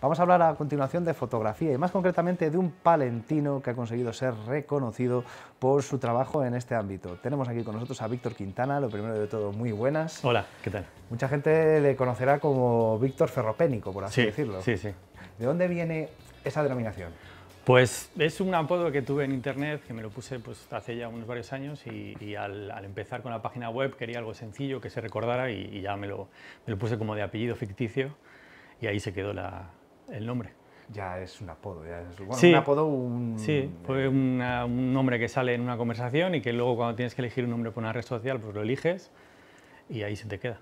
Vamos a hablar a continuación de fotografía y más concretamente de un palentino que ha conseguido ser reconocido por su trabajo en este ámbito. Tenemos aquí con nosotros a Víctor Quintana, lo primero de todo, muy buenas. Hola, ¿qué tal? Mucha gente le conocerá como Víctor Ferropénico, por así decirlo. Sí, sí. ¿De dónde viene esa denominación? Pues es un apodo que tuve en internet, que me lo puse pues, hace ya unos varios años y, al, empezar con la página web quería algo sencillo que se recordara y, ya me lo puse como de apellido ficticio y ahí se quedó la, el nombre. Ya es un apodo, es sí, un apodo, un... Eh, un nombre que sale en una conversación y que luego cuando tienes que elegir un nombre por una red social, pues lo eliges y ahí se te queda.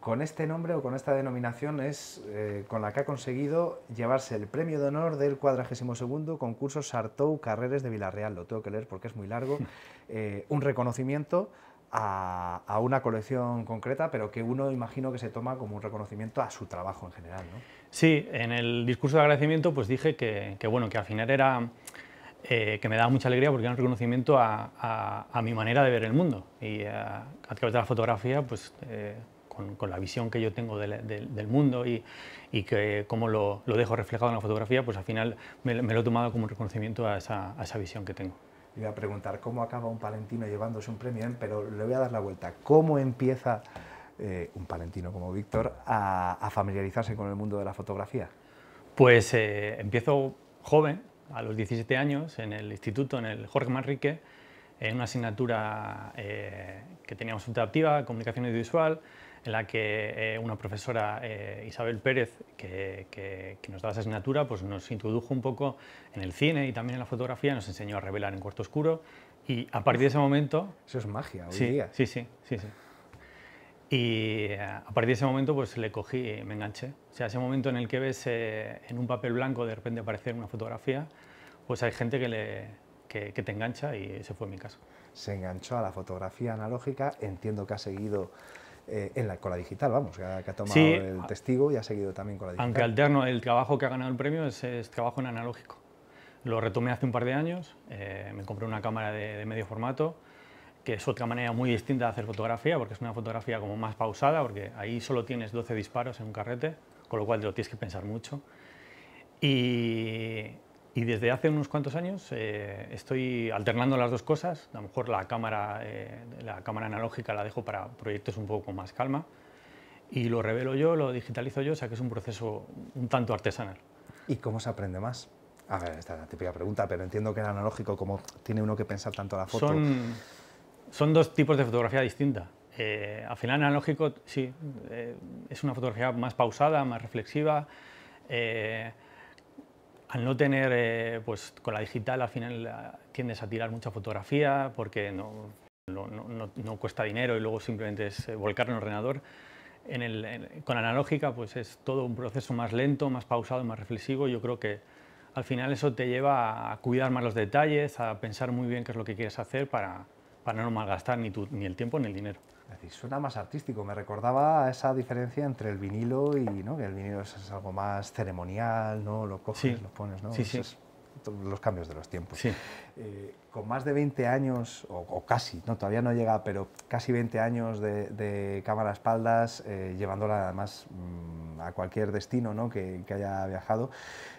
Con este nombre o con esta denominación es eh, con la que ha conseguido llevarse el premio de honor del 42 concurso Sartou Carreres de Villarreal. Lo tengo que leer porque es muy largo. Eh, un reconocimiento a, a, una colección concreta, pero que uno imagino que se toma como un reconocimiento a su trabajo en general. ¿no? Sí, en el discurso de agradecimiento pues dije que, bueno, que al final era eh, que me daba mucha alegría porque era un reconocimiento a, mi manera de ver el mundo y eh, a, través de la fotografía pues eh, con, la visión que yo tengo del mundo y, que cómo lo, dejo reflejado en la fotografía pues al final me, lo he tomado como un reconocimiento a esa, esa visión que tengo. Iba a preguntar cómo acaba un palentino llevándose un premio, pero le voy a dar la vuelta. ¿Cómo empieza eh, un palentino como Víctor, a, familiarizarse con el mundo de la fotografía? Pues eh, empiezo joven, a los 17 años, en el instituto, en el Jorge Manrique, en una asignatura eh, que teníamos interactiva, comunicación audiovisual, en la que una profesora, Isabel Pérez, que, nos daba esa asignatura, pues nos introdujo un poco en el cine y también en la fotografía, nos enseñó a revelar en cuarto oscuro y a partir de ese momento... Eso es magia hoy día. Sí, sí, sí, sí. Y eh, a partir de ese momento pues le cogí y me enganché. O sea, ese momento en el que ves eh, en un papel blanco de repente aparecer una fotografía, pues hay gente que, le, te engancha y ese fue mi caso. Se enganchó a la fotografía analógica, entiendo que ha seguido eh, en la, con la digital, vamos, que ha, tomado el testigo y ha seguido también con la digital. Aunque alterno, el trabajo que ha ganado el premio es, trabajo en analógico. Lo retomé hace un par de años, me compré una cámara de medio formato, que es otra manera muy distinta de hacer fotografía, porque es una fotografía como más pausada, porque ahí solo tienes 12 disparos en un carrete, con lo cual te lo tienes que pensar mucho. Y, y desde hace unos cuantos años eh, estoy alternando las dos cosas. A lo mejor la cámara, eh, la cámara analógica la dejo para proyectos un poco más calma. Y lo revelo yo, lo digitalizo yo, o sea que es un proceso un tanto artesanal. ¿Y cómo se aprende más? A ver, esta es la típica pregunta, pero entiendo que el analógico, como tiene uno que pensar tanto la foto. Son son dos tipos de fotografía distinta. Eh, al final, analógico, sí, eh, es una fotografía más pausada, más reflexiva. Eh, al no tener, pues con la digital, al final tiendes a tirar mucha fotografía porque no, no, cuesta dinero y luego simplemente es volcar en el ordenador. con analógica, pues es todo un proceso más lento, más pausado, más reflexivo. Yo creo que al final eso te lleva a cuidar más los detalles, a pensar muy bien qué es lo que quieres hacer para para no malgastar ni, tu, ni el tiempo ni el dinero. Es suena más artístico, me recordaba esa diferencia entre el vinilo y ¿no? que el vinilo es, algo más ceremonial, ¿no? lo coges, lo pones, ¿no? Sí, sí los cambios de los tiempos. Eh, con más de 20 años, o, casi, no, todavía no llega, pero casi 20 años de, cámara a espaldas, eh, llevándola además mm, a cualquier destino ¿no? que, haya viajado,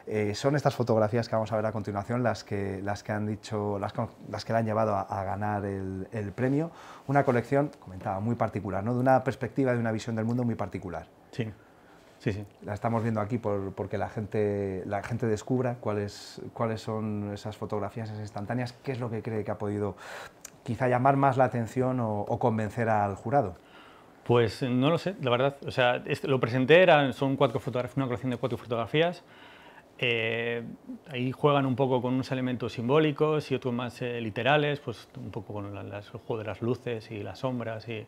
eh, son estas fotografías que vamos a ver a continuación las que, las que han dicho, las, las que la han llevado a, ganar el, el, premio. Una colección, comentaba, muy particular, ¿no? de una perspectiva, de una visión del mundo muy particular. Sí. Sí, sí. La estamos viendo aquí por, porque la gente, la gente descubra cuáles, cuáles son esas fotografías, esas instantáneas, qué es lo que cree que ha podido quizá llamar más la atención o, convencer al jurado. Pues eh, no lo sé, la verdad. O sea, lo presenté, eran, son cuatro fotografías, una colección de cuatro fotografías. Eh, ahí juegan un poco con unos elementos simbólicos y otros más eh, literales, pues un poco con las, el juego de las luces y las sombras y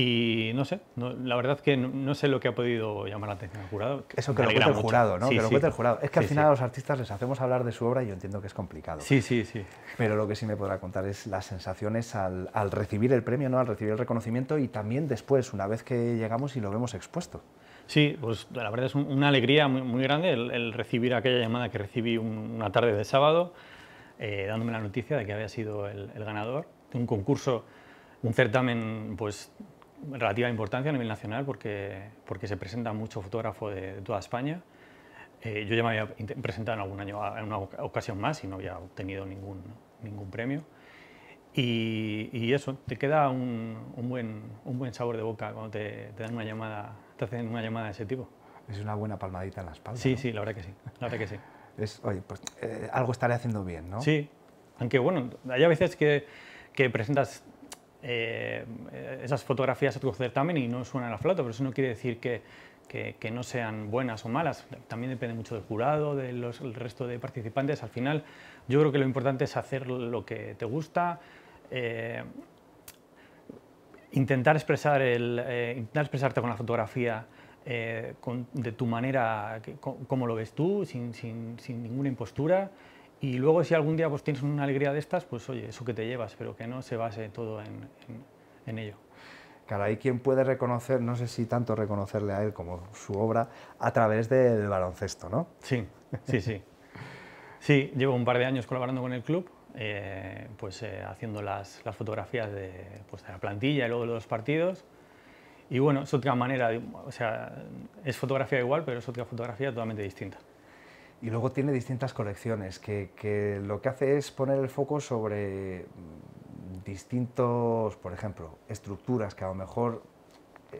y no sé, la verdad que no, sé lo que ha podido llamar la atención al jurado. Eso que lo cuente el jurado, ¿no? que lo el jurado. Es que al final a los artistas les hacemos hablar de su obra y yo entiendo que es complicado. Sí, sí, sí. Pero lo que sí me podrá contar es las sensaciones al, recibir el premio, ¿no? Al recibir el reconocimiento y también después, una vez que llegamos y lo vemos expuesto. Sí, pues la verdad es una alegría muy, muy grande el, recibir aquella llamada que recibí una tarde de sábado, eh, dándome la noticia de que había sido el, el ganador de un concurso, un certamen pues relativa importancia a nivel nacional porque, porque se presenta mucho fotógrafo de, toda España. Eh, yo ya me había presentado en algún año, en una ocasión más y no había obtenido ningún, ningún premio. Y, eso, te queda un, un, buen, un buen sabor de boca cuando te, dan una llamada, te hacen una llamada de ese tipo. Es una buena palmadita en la espalda. Sí, sí, la verdad que sí. La verdad que sí. oye, pues eh, algo estaré haciendo bien, ¿no? Sí, aunque bueno, hay veces que, que presentas eh, esas fotografías a tu certamen y no suenan a la flauta, pero eso no quiere decir que, no sean buenas o malas. También depende mucho del jurado, del resto de participantes. Al final, yo creo que lo importante es hacer lo que te gusta. Eh, eh, intentar, expresarte con la fotografía de tu manera, como lo ves tú, sin ninguna impostura. Y luego si algún día pues, tienes una alegría de estas, pues oye, eso que te llevas, pero que no se base todo en, ello. Claro, hay quien puede reconocer, no sé si tanto reconocerle a él como su obra, a través del baloncesto, ¿no? Sí, sí, sí. sí, llevo un par de años colaborando con el club, eh, pues eh, haciendo las, las fotografías de, pues, de, la plantilla y luego de los partidos. Y bueno, es otra manera, o sea, es fotografía igual, pero es otra fotografía totalmente distinta. Y luego tiene distintas colecciones, que, que lo que hace es poner el foco sobre mm, distintos, por ejemplo, estructuras que a lo mejor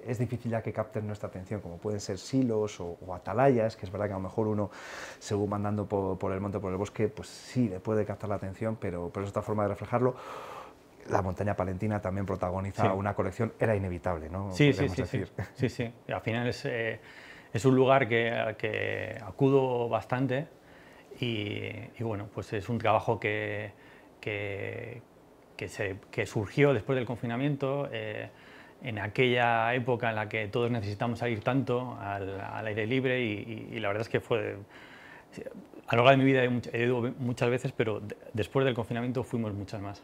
es difícil ya que capten nuestra atención, como pueden ser silos o, atalayas, que es verdad que a lo mejor uno, según mandando por, por el monte por el bosque, pues sí le puede captar la atención, pero, pero es otra forma de reflejarlo. La montaña palentina también protagoniza una colección, era inevitable, ¿no? Sí, sí sí, sí, sí, sí. Al final es. Eh, es un lugar que, que acudo bastante y, bueno, pues es un trabajo que, se, surgió después del confinamiento, eh, en aquella época en la que todos necesitamos salir tanto al, aire libre y, la verdad es que fue... A lo largo de mi vida he ido muchas veces, pero después del confinamiento fuimos muchas más.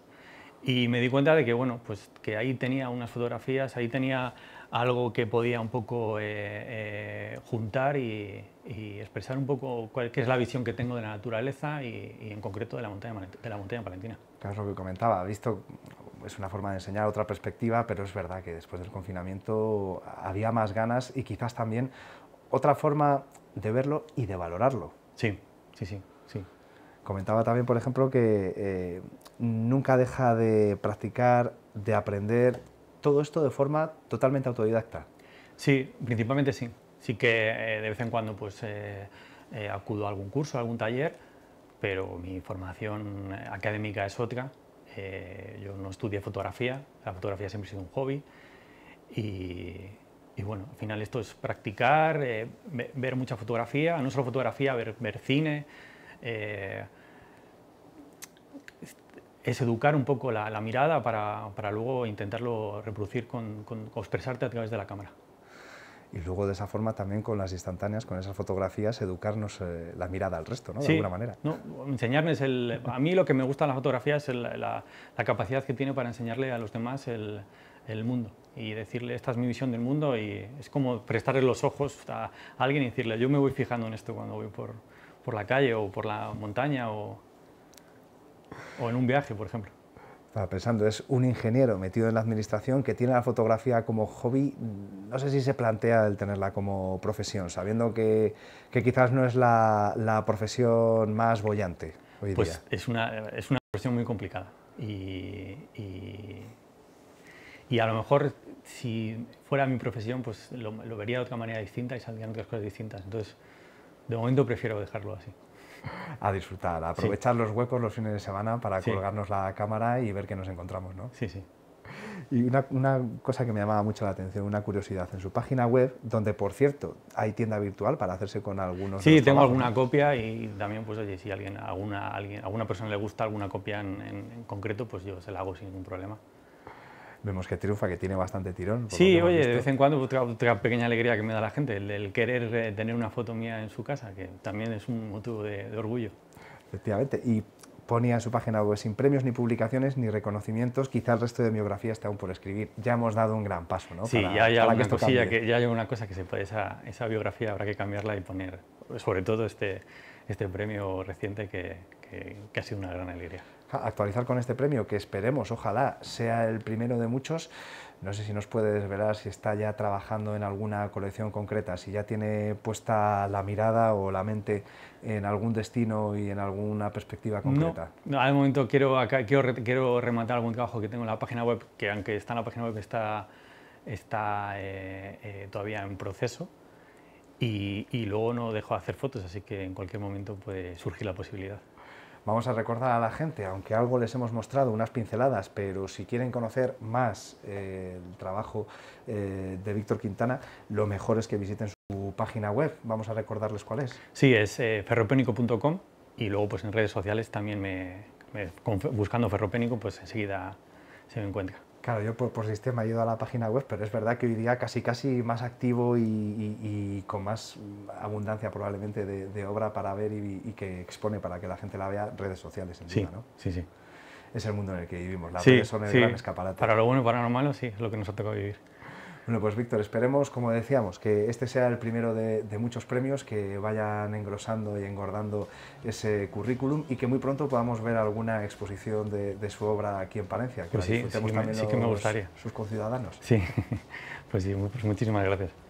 Y me di cuenta de que, bueno, pues que ahí tenía unas fotografías, ahí tenía algo que podía un poco eh, eh, juntar y, expresar un poco cuál es la visión que tengo de la naturaleza y, en concreto de la montaña de la montaña palentina. Claro, es lo que comentaba, visto es una forma de enseñar otra perspectiva, pero es verdad que después del confinamiento había más ganas y quizás también otra forma de verlo y de valorarlo. Sí, sí, sí, sí. Comentaba también, por ejemplo, que eh, nunca deja de practicar, de aprender todo esto de forma totalmente autodidacta. Sí, principalmente sí. Sí que eh, de vez en cuando pues, eh, eh, acudo a algún curso, a algún taller, pero mi formación académica es otra. yo no estudié fotografía, la fotografía siempre ha sido un hobby. Y, bueno, al final esto es practicar, ver mucha fotografía, no solo fotografía, ver, ver cine es educar un poco la, mirada para, luego intentarlo reproducir con, expresarte a través de la cámara. Y luego de esa forma también con las instantáneas, con esas fotografías, educarnos eh, la mirada al resto, ¿no? De alguna manera. No, enseñarles el... A mí lo que me gusta en la fotografía es la, capacidad que tiene para enseñarle a los demás el, mundo y decirle, esta es mi visión del mundo y es como prestarle los ojos a alguien y decirle, yo me voy fijando en esto cuando voy por, por la calle o por la montaña o o en un viaje, por ejemplo. Estaba pensando, es un ingeniero metido en la administración que tiene la fotografía como hobby, no sé si se plantea el tenerla como profesión, sabiendo que, quizás no es la, profesión más bollante hoy pues día. Pues es una, es una profesión muy complicada y, y, y, a lo mejor si fuera mi profesión pues lo, lo vería de otra manera distinta y saldrían otras cosas distintas. Entonces, de momento prefiero dejarlo así a disfrutar, a aprovechar los huecos los fines de semana para colgarnos la cámara y ver qué nos encontramos, ¿no? Sí, sí. Y una, cosa que me llamaba mucho la atención, una curiosidad, en su página web, donde por cierto hay tienda virtual para hacerse con algunos. Sí, tengo alguna copia y también, pues oye, si alguien, alguna, alguna persona le gusta alguna copia en, en concreto, pues yo se la hago sin ningún problema vemos que triunfa, que tiene bastante tirón. Sí, oye, de vez en cuando otra, pequeña alegría que me da la gente, el, querer eh, tener una foto mía en su casa, que también es un motivo de, orgullo. Efectivamente, y ponía en su página web sin premios, ni publicaciones, ni reconocimientos, quizá el resto de biografía está aún por escribir. Ya hemos dado un gran paso, ¿no? Sí, ya, hay alguna ya hay una cosa que se puede, esa, esa biografía habrá que cambiarla y poner, sobre todo este, este premio reciente que, que ha sido una gran alegría actualizar con este premio, que esperemos, ojalá, sea el primero de muchos. No sé si nos puede desvelar si está ya trabajando en alguna colección concreta, si ya tiene puesta la mirada o la mente en algún destino y en alguna perspectiva concreta. No, de al momento quiero, quiero, rematar algún trabajo que tengo en la página web, que aunque está en la página web está, está eh, eh, todavía en proceso. Y, y, luego no dejo de hacer fotos, así que en cualquier momento puede surgir la posibilidad. Vamos a recordar a la gente, aunque algo les hemos mostrado, unas pinceladas, pero si quieren conocer más eh, el trabajo eh, de Víctor Quintana, lo mejor es que visiten su página web. Vamos a recordarles cuál es. Sí, es eh, ferropénico.com y luego pues en redes sociales también me, buscando ferropénico pues enseguida se me encuentra. Claro, yo por, por sistema he ido a la página web, pero es verdad que hoy día casi casi más activo y, con más abundancia probablemente de, obra para ver y, que expone para que la gente la vea redes sociales en sí, ¿no? Sí, sí. Es el mundo en el que vivimos, la sí, redes son el gran escaparate. Para lo bueno y para lo malo, sí, es lo que nos ha tocado vivir. Bueno, pues Víctor, esperemos, como decíamos, que este sea el primero de, muchos premios, que vayan engrosando y engordando ese currículum y que muy pronto podamos ver alguna exposición de, su obra aquí en Palencia, que pues sí, sí, que me gustaría. sus conciudadanos. Sí, pues sí, pues muchísimas gracias.